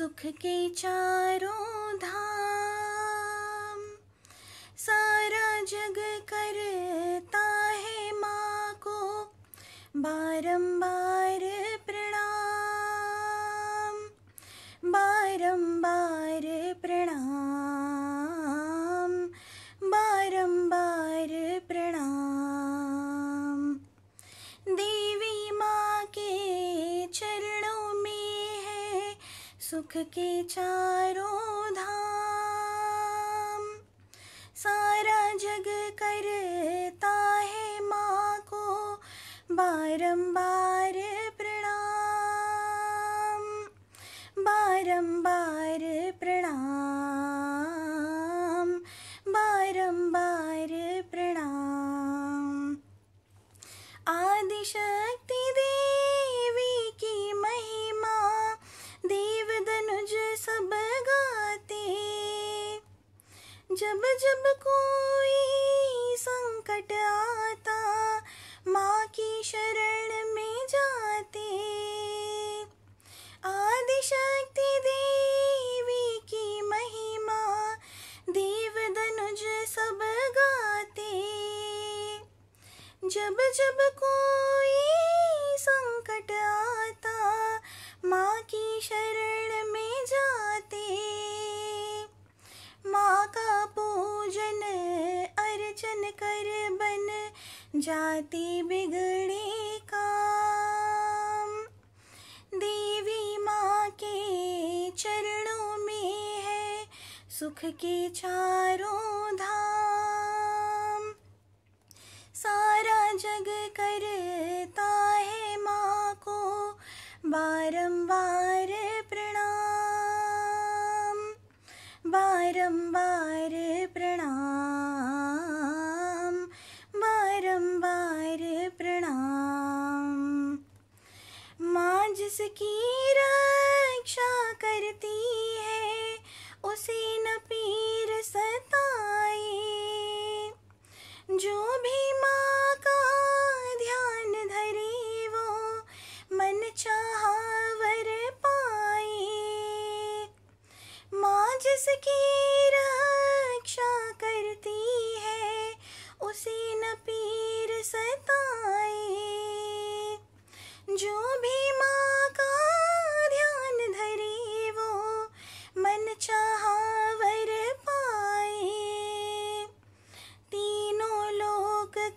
सुख के चारों धाम सारा जग करता है माँ को बारम सुख के चारों धाम सारा जग करता है माँ को बारंबार प्रणाम बारंबार प्रणाम बारंबार प्रणाम आदिशक्ति जाते हैं जब जब कोई संकट आता माँ की शरण में जाते आदि आदिशक्ति देवी की महिमा देव धनुज सब गाते जब जब कोई संकट आता माँ की चन कर बन जाती बिगड़ी काम देवी माँ के चरणों में है सुख के चारों धाम सारा जग करता है माँ को बारंबार बारंबार प्रणाम जिसकी रक्षा करती है उसे न पीर सताए जो भी माँ का ध्यान धरे वो मन चाह वर पाए माँ जिसकी रक्षा करती है उसे न पीर सताए जो भी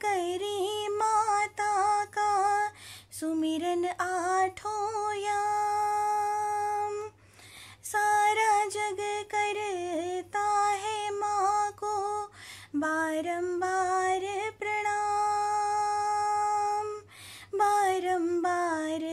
करी माता का सुमिरन आठों याम सारा जग करता है माँ को बारंबार प्रणाम बारंबार